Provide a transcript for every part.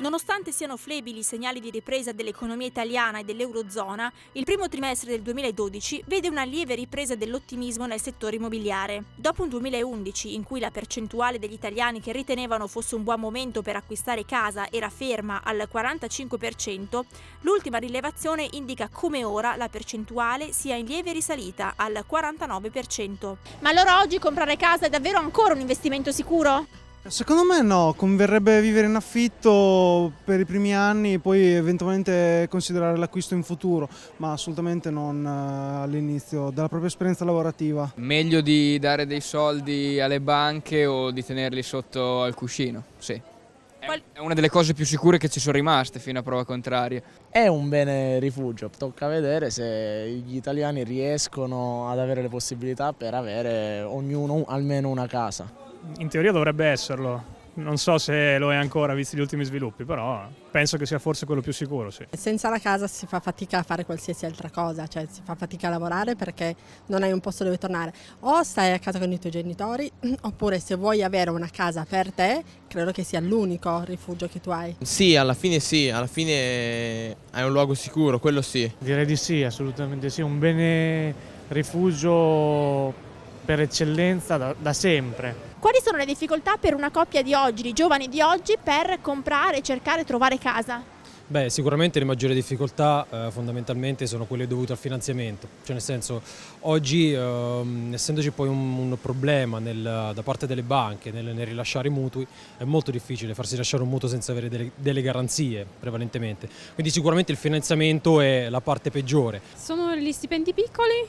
Nonostante siano flebili i segnali di ripresa dell'economia italiana e dell'Eurozona, il primo trimestre del 2012 vede una lieve ripresa dell'ottimismo nel settore immobiliare. Dopo un 2011 in cui la percentuale degli italiani che ritenevano fosse un buon momento per acquistare casa era ferma al 45%, l'ultima rilevazione indica come ora la percentuale sia in lieve risalita al 49%. Ma allora oggi comprare casa è davvero ancora un investimento sicuro? Secondo me no, converrebbe vivere in affitto per i primi anni e poi eventualmente considerare l'acquisto in futuro, ma assolutamente non eh, all'inizio della propria esperienza lavorativa. Meglio di dare dei soldi alle banche o di tenerli sotto al cuscino, sì. È una delle cose più sicure che ci sono rimaste fino a prova contraria. È un bene rifugio, tocca vedere se gli italiani riescono ad avere le possibilità per avere ognuno almeno una casa in teoria dovrebbe esserlo. Non so se lo è ancora, visti gli ultimi sviluppi, però penso che sia forse quello più sicuro, sì. Senza la casa si fa fatica a fare qualsiasi altra cosa, cioè si fa fatica a lavorare perché non hai un posto dove tornare. O stai a casa con i tuoi genitori, oppure se vuoi avere una casa per te, credo che sia l'unico rifugio che tu hai. Sì, alla fine sì, alla fine hai un luogo sicuro, quello sì. Direi di sì, assolutamente sì, un bene rifugio per eccellenza da, da sempre. Quali sono le difficoltà per una coppia di oggi, di giovani di oggi, per comprare, cercare e trovare casa? Beh, sicuramente le maggiori difficoltà eh, fondamentalmente sono quelle dovute al finanziamento, cioè nel senso oggi ehm, essendoci poi un, un problema nel, da parte delle banche nel, nel, rilasciare i mutui è molto difficile farsi lasciare un mutuo senza avere delle, delle, garanzie prevalentemente, quindi sicuramente il finanziamento è la parte peggiore. Sono gli stipendi piccoli,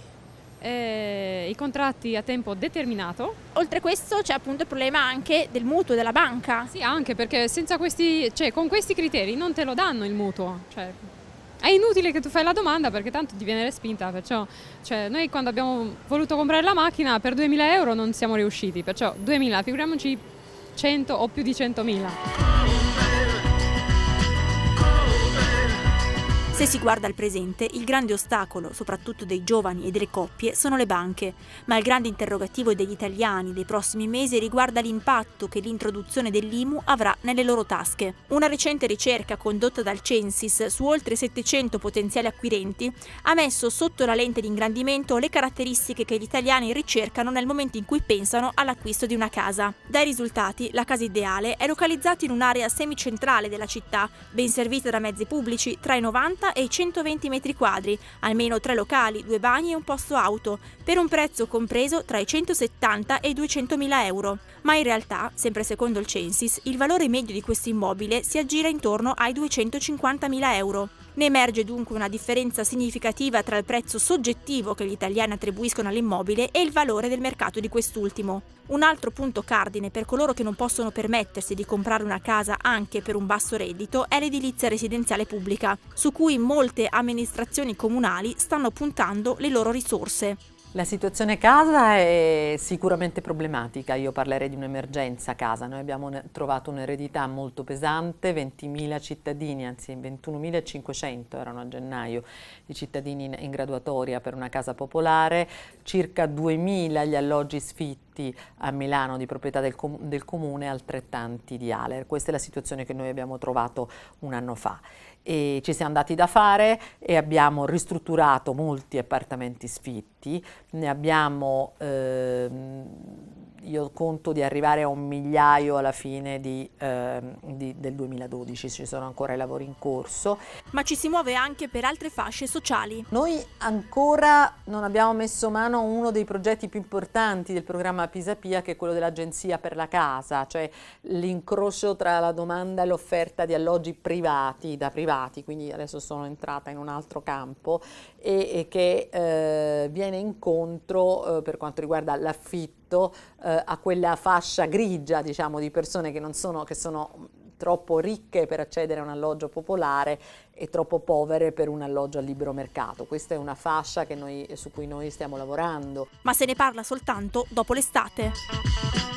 eh i contratti a tempo determinato. Oltre questo c'è appunto il problema anche del mutuo della banca. Sì, anche perché questi, cioè, con questi criteri non te lo danno il mutuo. Cioè, è inutile che tu fai la domanda perché tanto ti viene respinta, perciò cioè, noi quando abbiamo voluto comprare la macchina per 2.000 euro non siamo riusciti, perciò 2.000, figuriamoci 100 o più di 100.000. Se si guarda al presente, il grande ostacolo, soprattutto dei giovani e delle coppie, sono le banche, ma il grande interrogativo degli italiani dei prossimi mesi riguarda l'impatto che l'introduzione dell'IMU avrà nelle loro tasche. Una recente ricerca condotta dal Censis su oltre 700 potenziali acquirenti ha messo sotto la lente di ingrandimento le caratteristiche che gli italiani ricercano nel momento in cui pensano all'acquisto di una casa. Dai risultati, la casa ideale è localizzata in un'area semicentrale della città, ben servita da mezzi pubblici tra i 90 casa e 120 metri quadri, almeno tre locali, due bagni e un posto auto, per un prezzo compreso tra i 170 e i 200 mila euro. Ma in realtà, sempre secondo il Censis, il valore medio di questo immobile si aggira intorno ai 250 mila euro. Ne emerge dunque una differenza significativa tra il prezzo soggettivo che gli italiani attribuiscono all'immobile e il valore del mercato di quest'ultimo. Un altro punto cardine per coloro che non possono permettersi di comprare una casa anche per un basso reddito è l'edilizia residenziale pubblica, su cui molte amministrazioni comunali stanno puntando le loro risorse. La situazione casa è sicuramente problematica, io parlerei di un'emergenza casa, noi abbiamo trovato un'eredità molto pesante, 20.000 cittadini, anzi 21.500 erano a gennaio i cittadini in, graduatoria per una casa popolare, circa 2.000 gli alloggi sfitti a Milano di proprietà del, com del comune altrettanti di Aler. Questa è la situazione che noi abbiamo trovato un anno fa e ci siamo dati da fare e abbiamo ristrutturato molti appartamenti sfitti, ne abbiamo... Ehm, io conto di arrivare a un migliaio alla fine di, eh, di, del 2012, ci sono ancora i lavori in corso. Ma ci si muove anche per altre fasce sociali. Noi ancora non abbiamo messo mano a uno dei progetti più importanti del programma Pisapia, che è quello dell'Agenzia per la Casa, cioè l'incrocio tra la domanda e l'offerta di alloggi privati, da privati, quindi adesso sono entrata in un altro campo, e, e che eh, viene incontro eh, per quanto riguarda l'affitto rispetto eh, a quella fascia grigia diciamo, di persone che, sono, che sono troppo ricche per accedere a un alloggio popolare e troppo povere per un alloggio a libero mercato. Questa è una fascia noi, su cui noi stiamo lavorando. Ma se ne parla soltanto dopo l'estate.